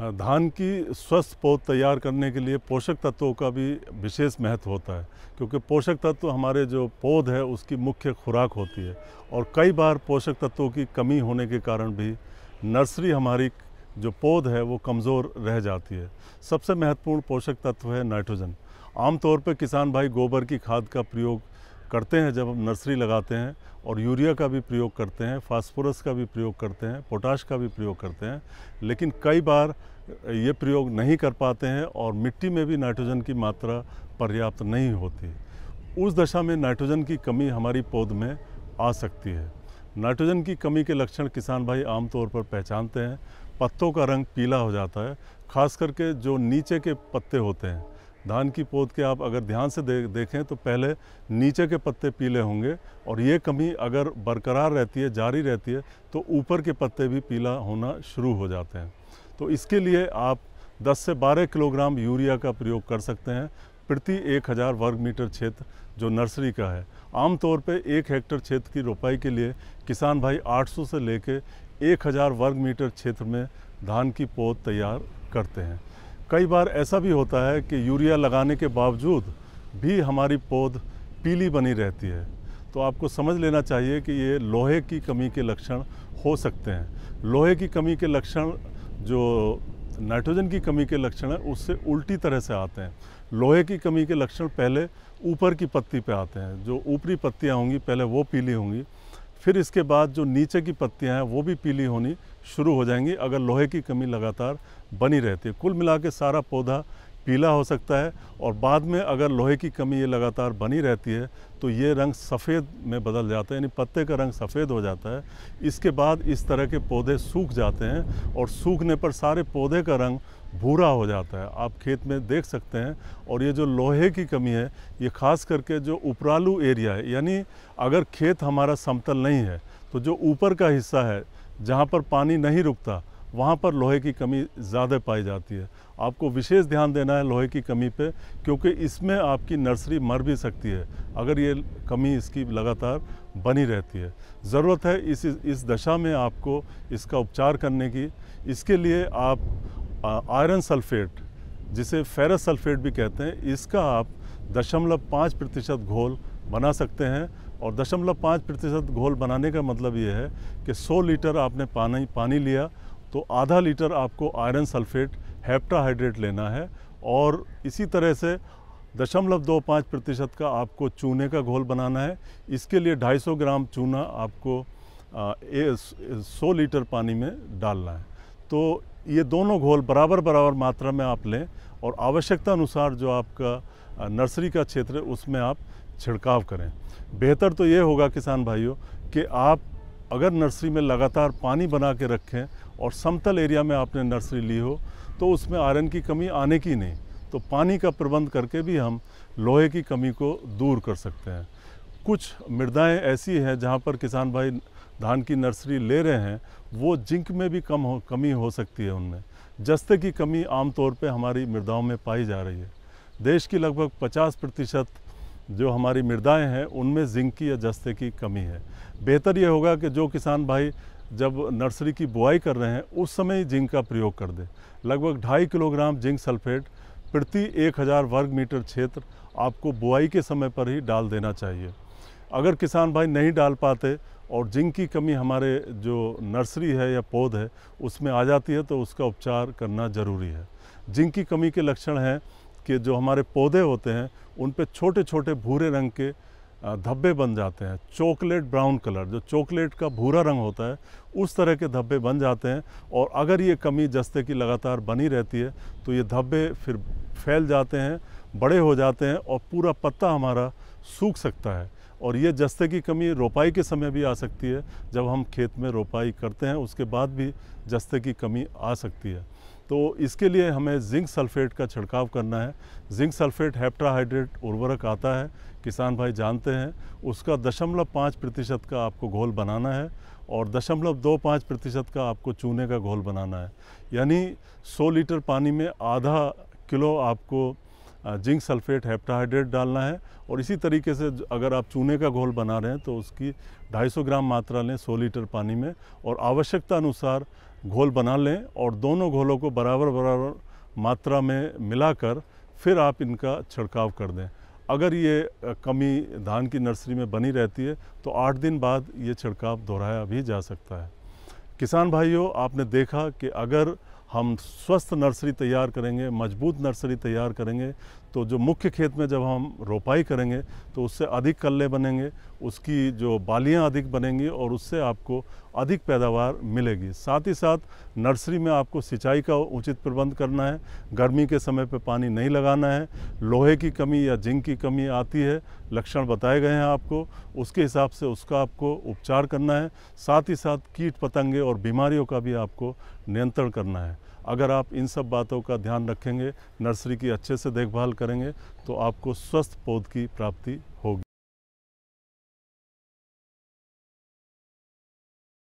धान की स्वस्थ पौध तैयार करने के लिए पोषक तत्वों का भी विशेष महत्व होता है क्योंकि पोषक तत्व हमारे जो पौध है उसकी मुख्य खुराक होती है और कई बार पोषक तत्वों की कमी होने के कारण भी नर्सरी हमारी जो पौध है वो कमज़ोर रह जाती है सबसे महत्वपूर्ण पोषक तत्व है नाइट्रोजन आमतौर पर किसान भाई गोबर की खाद का प्रयोग करते हैं जब हम नर्सरी लगाते हैं और यूरिया का भी प्रयोग करते हैं फास्फोरस का भी प्रयोग करते हैं पोटाश का भी प्रयोग करते हैं लेकिन कई बार ये प्रयोग नहीं कर पाते हैं और मिट्टी में भी नाइट्रोजन की मात्रा पर्याप्त नहीं होती उस दशा में नाइट्रोजन की कमी हमारी पौध में आ सकती है नाइट्रोजन की कमी के लक्षण किसान भाई आमतौर पर पहचानते हैं पत्तों का रंग पीला हो जाता है खास करके जो नीचे के पत्ते होते हैं धान की पौध के आप अगर ध्यान से दे, देखें तो पहले नीचे के पत्ते पीले होंगे और ये कमी अगर बरकरार रहती है जारी रहती है तो ऊपर के पत्ते भी पीला होना शुरू हो जाते हैं तो इसके लिए आप 10 से 12 किलोग्राम यूरिया का प्रयोग कर सकते हैं प्रति 1000 वर्ग मीटर क्षेत्र जो नर्सरी का है आमतौर पर एक हेक्टर क्षेत्र की रोपाई के लिए किसान भाई आठ से ले कर वर्ग मीटर क्षेत्र में धान की पौध तैयार करते हैं कई बार ऐसा भी होता है कि यूरिया लगाने के बावजूद भी हमारी पौध पीली बनी रहती है तो आपको समझ लेना चाहिए कि ये लोहे की कमी के लक्षण हो सकते हैं लोहे की कमी के लक्षण जो नाइट्रोजन की कमी के लक्षण है उससे उल्टी तरह से आते हैं लोहे की कमी के लक्षण पहले ऊपर की पत्ती पे आते हैं जो ऊपरी पत्तियाँ होंगी पहले वो पीली होंगी फिर इसके बाद जो नीचे की पत्तियां हैं वो भी पीली होनी शुरू हो जाएंगी अगर लोहे की कमी लगातार बनी रहती है कुल मिला के सारा पौधा पीला हो सकता है और बाद में अगर लोहे की कमी ये लगातार बनी रहती है तो ये रंग सफ़ेद में बदल जाता है यानी पत्ते का रंग सफ़ेद हो जाता है इसके बाद इस तरह के पौधे सूख जाते हैं और सूखने पर सारे पौधे का रंग भूरा हो जाता है आप खेत में देख सकते हैं और ये जो लोहे की कमी है ये खास करके जो उपरालू एरिया है यानी अगर खेत हमारा समतल नहीं है तो जो ऊपर का हिस्सा है जहाँ पर पानी नहीं रुकता वहाँ पर लोहे की कमी ज़्यादा पाई जाती है आपको विशेष ध्यान देना है लोहे की कमी पे क्योंकि इसमें आपकी नर्सरी मर भी सकती है अगर ये कमी इसकी लगातार बनी रहती है ज़रूरत है इस इस दशा में आपको इसका उपचार करने की इसके लिए आप आयरन सल्फेट जिसे फेरस सल्फेट भी कहते हैं इसका आप दशमलव पाँच प्रतिशत घोल बना सकते हैं और दशमलव पाँच प्रतिशत घोल बनाने का मतलब ये है कि 100 लीटर आपने पानी पानी लिया तो आधा लीटर आपको आयरन सल्फेट हेप्टाहाइड्रेट लेना है और इसी तरह से दशमलव दो पाँच प्रतिशत का आपको चूने का घोल बनाना है इसके लिए 250 ग्राम चूना आपको सौ लीटर पानी में डालना है तो ये दोनों घोल बराबर बराबर मात्रा में आप लें और आवश्यकता अनुसार जो आपका नर्सरी का क्षेत्र है उसमें आप छिड़काव करें बेहतर तो ये होगा किसान भाइयों कि आप अगर नर्सरी में लगातार पानी बना के रखें और समतल एरिया में आपने नर्सरी ली हो तो उसमें आयरन की कमी आने की नहीं तो पानी का प्रबंध करके भी हम लोहे की कमी को दूर कर सकते हैं कुछ मृदाएँ ऐसी हैं जहाँ पर किसान भाई धान की नर्सरी ले रहे हैं वो जिंक में भी कम हो कमी हो सकती है उनमें जस्ते की कमी आमतौर पे हमारी मृदाओं में पाई जा रही है देश की लगभग 50 प्रतिशत जो हमारी मृदाएं हैं उनमें जिंक की या जस्ते की कमी है बेहतर ये होगा कि जो किसान भाई जब नर्सरी की बुआई कर रहे हैं उस समय ही जिंक का प्रयोग कर दें लगभग ढाई किलोग्राम जिंक सल्फेट प्रति एक हज़ार वर्ग मीटर क्षेत्र आपको बुआई के समय पर ही डाल देना चाहिए अगर किसान भाई नहीं डाल पाते और जिंक की कमी हमारे जो नर्सरी है या पौध है उसमें आ जाती है तो उसका उपचार करना ज़रूरी है जिंक की कमी के लक्षण हैं कि जो हमारे पौधे होते हैं उन पर छोटे छोटे भूरे रंग के धब्बे बन जाते हैं चॉकलेट ब्राउन कलर जो चॉकलेट का भूरा रंग होता है उस तरह के धब्बे बन जाते हैं और अगर ये कमी जस्ते की लगातार बनी रहती है तो ये धब्बे फिर फैल जाते हैं बड़े हो जाते हैं और पूरा पत्ता हमारा सूख सकता है और ये जस्ते की कमी रोपाई के समय भी आ सकती है जब हम खेत में रोपाई करते हैं उसके बाद भी जस्ते की कमी आ सकती है तो इसके लिए हमें जिंक सल्फेट का छिड़काव करना है जिंक सल्फेट हेप्ट्राहाइड्रेट उर्वरक आता है किसान भाई जानते हैं उसका दशमलव पाँच प्रतिशत का आपको घोल बनाना है और दशमलव दो पाँच प्रतिशत का आपको चूने का घोल बनाना है यानी सौ लीटर पानी में आधा किलो आपको जिंक सल्फेट हेप्टाहाइड्रेट डालना है और इसी तरीके से अगर आप चूने का घोल बना रहे हैं तो उसकी 250 ग्राम मात्रा लें 100 लीटर पानी में और आवश्यकता अनुसार घोल बना लें और दोनों घोलों को बराबर बराबर मात्रा में मिलाकर फिर आप इनका छिड़काव कर दें अगर ये कमी धान की नर्सरी में बनी रहती है तो आठ दिन बाद ये छिड़काव दोहराया भी जा सकता है किसान भाइयों आपने देखा कि अगर हम स्वस्थ नर्सरी तैयार करेंगे मजबूत नर्सरी तैयार करेंगे तो जो मुख्य खेत में जब हम रोपाई करेंगे तो उससे अधिक कल्ले बनेंगे उसकी जो बालियाँ अधिक बनेंगी और उससे आपको अधिक पैदावार मिलेगी साथ ही साथ नर्सरी में आपको सिंचाई का उचित प्रबंध करना है गर्मी के समय पर पानी नहीं लगाना है लोहे की कमी या जिंक की कमी आती है लक्षण बताए गए हैं आपको उसके हिसाब से उसका आपको उपचार करना है साथ ही साथ कीट पतंगे और बीमारियों का भी आपको नियंत्रण करना है अगर आप इन सब बातों का ध्यान रखेंगे नर्सरी की अच्छे से देखभाल करेंगे तो आपको स्वस्थ पौध की प्राप्ति होगी